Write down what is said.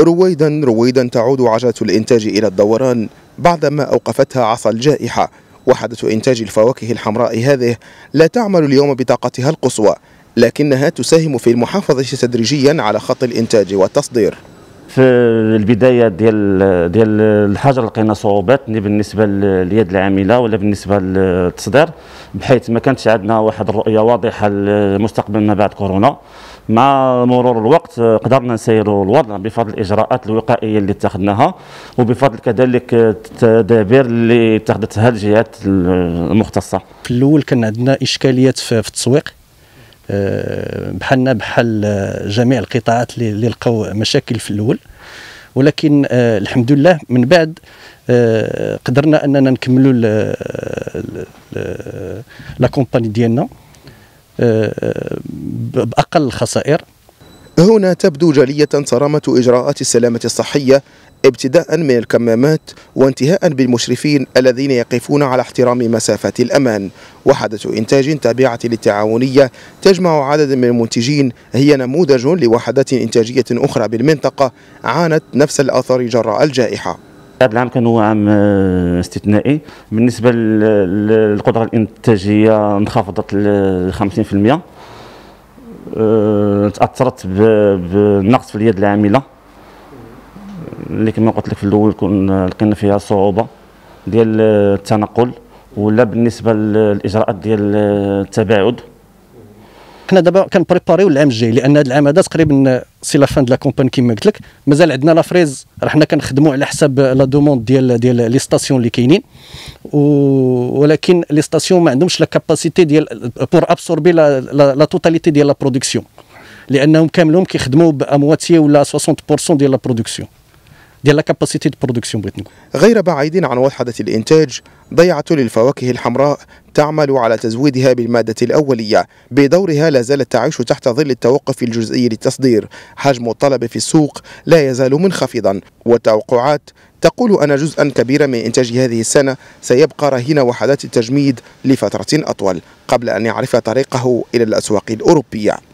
رويدا رويدا تعود عجلة الإنتاج إلى الدوران بعدما أوقفتها عصا الجائحة وحدة إنتاج الفواكه الحمراء هذه لا تعمل اليوم بطاقتها القصوى لكنها تساهم في المحافظة تدريجيا على خط الإنتاج والتصدير في البدايه ديال ديال الحجر لقينا صعوبات بالنسبه لليد العامله ولا بالنسبه للتصدير بحيث ما كانتش عندنا واحد الرؤيه واضحه لمستقبل ما بعد كورونا مع مرور الوقت قدرنا نسيروا الوضع بفضل الاجراءات الوقائيه اللي اتخذناها وبفضل كذلك التدابير اللي اتخذتها الجهات المختصه في الاول كان عندنا اشكاليات في التسويق آه، بحالنا بحال جميع القطاعات اللي لقوا مشاكل في الاول ولكن الحمد لله من بعد قدرنا اننا نكملوا لا كومباني ديالنا باقل الخسائر هنا تبدو جلية صرامة إجراءات السلامة الصحية ابتداء من الكمامات وانتهاء بالمشرفين الذين يقفون على احترام مسافة الأمان وحدث إنتاج تابعة للتعاونية تجمع عدد من المنتجين هي نموذج لوحدات إنتاجية أخرى بالمنطقة عانت نفس الأثر جراء الجائحة هذا العام كان هو عام آه، استثنائي بالنسبة للقدرة الإنتاجية انخفضت ل 50% تاثرت بالنقص في اليد العامله اللي كما قلت لك في الاول كنا لقينا فيها صعوبه ديال التنقل ولا بالنسبه للاجراءات ديال التباعد حنا دابا كنبريباريو العام الجاي لان هذا العام هذا تقريبا سي لا فان دو لا كومبان كما قلت لك مازال عندنا لا فريز راه حنا كنخدموا على حساب لا دوموند ديال ديال لي ستاسيون اللي كاينين ولكن لي ستاسيون ما عندهمش لا كاباسيتي ديال بور ابسوربي لا توتاليتي ديال لا برودكسيون لانهم كاملهم كيخدموا بامواتي ولا 60% ديال لا برودكسيون ديال لا كاباسيتي دو برودكسيون بغيت نقول غير بعيدين عن وحده الانتاج ضيعه للفواكه الحمراء تعمل على تزويدها بالمادة الأولية بدورها لا زالت تعيش تحت ظل التوقف الجزئي للتصدير حجم الطلب في السوق لا يزال منخفضا والتوقعات تقول أن جزءا كبيرا من إنتاج هذه السنة سيبقى رهين وحدات التجميد لفترة أطول قبل أن يعرف طريقه إلى الأسواق الأوروبية